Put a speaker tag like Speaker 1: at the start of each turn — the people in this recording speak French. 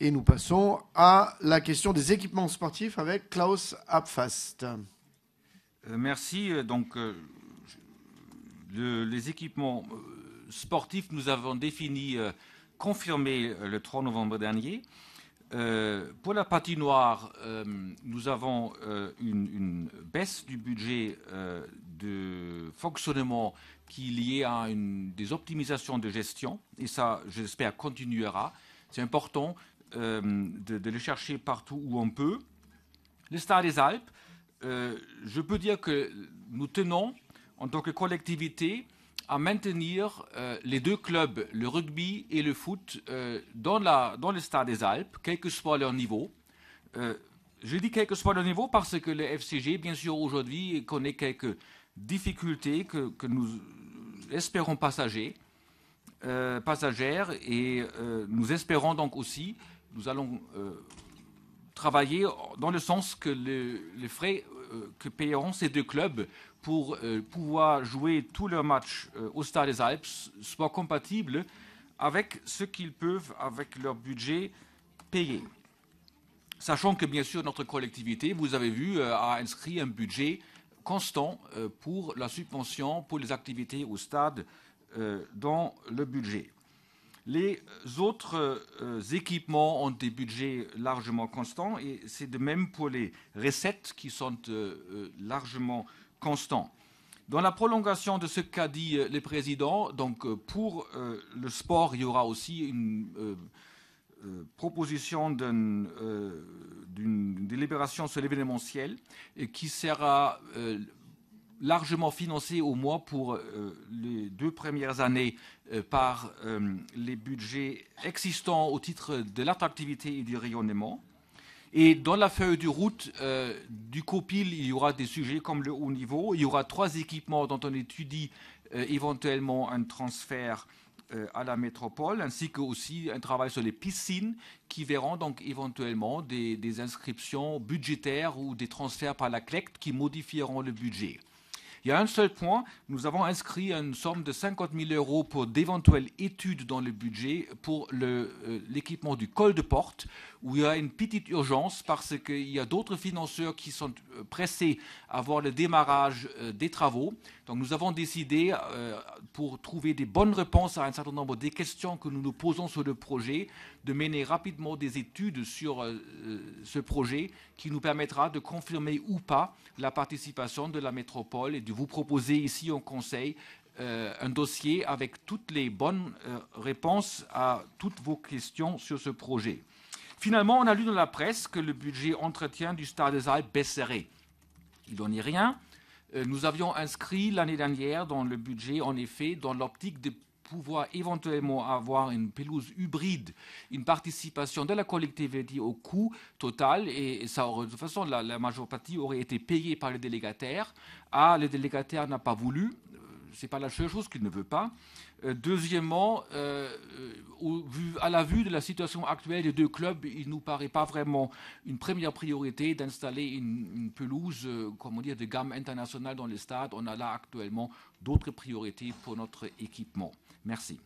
Speaker 1: Et nous passons à la question des équipements sportifs avec Klaus Abfast. Euh, merci. Euh, donc, euh, les équipements sportifs, nous avons défini, confirmé le 3 novembre dernier. pour la patinoire, nous avons une, baisse du budget de fonctionnement qui est liée à une, des optimisations de gestion. Et ça, j'espère, continuera. C'est important euh, de, les chercher partout où on peut. Le stade des Alpes, euh, je peux dire que nous tenons, en tant que collectivité, à maintenir euh, les deux clubs, le rugby et le foot, dans, la, dans le Stade des Alpes, quel que soit leur niveau. je dis quel que soit leur niveau parce que le FCG, bien sûr, aujourd'hui, connaît quelques difficultés que, que nous espérons passagers, passagères et nous espérons donc aussi nous allons euh, travailler dans le sens que les frais euh, que paieront ces deux clubs pour euh, pouvoir jouer tous leurs matchs au Stade des Alpes soient compatibles avec ce qu'ils peuvent, avec leur budget, payer. Sachant que, bien sûr, notre collectivité, vous avez vu, a inscrit un budget constant pour la subvention, pour les activités au stade dans le budget. Les autres euh, équipements ont des budgets largement constants et c'est de même pour les recettes qui sont euh, euh, largement constants. Dans la prolongation de ce qu'a dit le président, donc pour le sport, il y aura aussi une proposition d'une délibération sur l'événementiel qui sera largement financé au mois pour euh, les deux premières années euh, par euh, les budgets existants au titre de l'attractivité et du rayonnement. Et dans la feuille de route du COPIL, il y aura des sujets comme le haut niveau. Il y aura trois équipements dont on étudie éventuellement un transfert à la métropole, ainsi que aussi un travail sur les piscines qui verront donc éventuellement des, des inscriptions budgétaires ou des transferts par la CLECT qui modifieront le budget. Il y a un seul point, nous avons inscrit une somme de 50 000 euros pour d'éventuelles études dans le budget pour euh, l'équipement du col de porte, où il y a une petite urgence parce qu'il y a d'autres financeurs qui sont euh, pressés à voir le démarrage euh, des travaux. Donc nous avons décidé, pour trouver des bonnes réponses à un certain nombre des questions que nous nous posons sur le projet, de mener rapidement des études sur ce projet qui nous permettra de confirmer ou pas la participation de la métropole et du vous proposez ici au Conseil euh, un dossier avec toutes les bonnes euh, réponses à toutes vos questions sur ce projet. Finalement, on a lu dans la presse que le budget entretien du Stade des Alpes baisserait. Il n'en est rien. Euh, nous avions inscrit l'année dernière dans le budget, en effet, dans l'optique de pouvoir éventuellement avoir une pelouse hybride, une participation de la collectivité au coût total, et ça aurait, de toute façon, la, majorité majeure partie aurait été payée par le délégataire. Ah, le délégataire n'a pas voulu, n'est pas la seule chose qu'il ne veut pas. Euh, deuxièmement, euh, euh, vu, à la vue de la situation actuelle des deux clubs, il ne nous paraît pas vraiment une première priorité d'installer une, pelouse, comment dire, de gamme internationale dans les stades. On a là actuellement d'autres priorités pour notre équipement. Merci.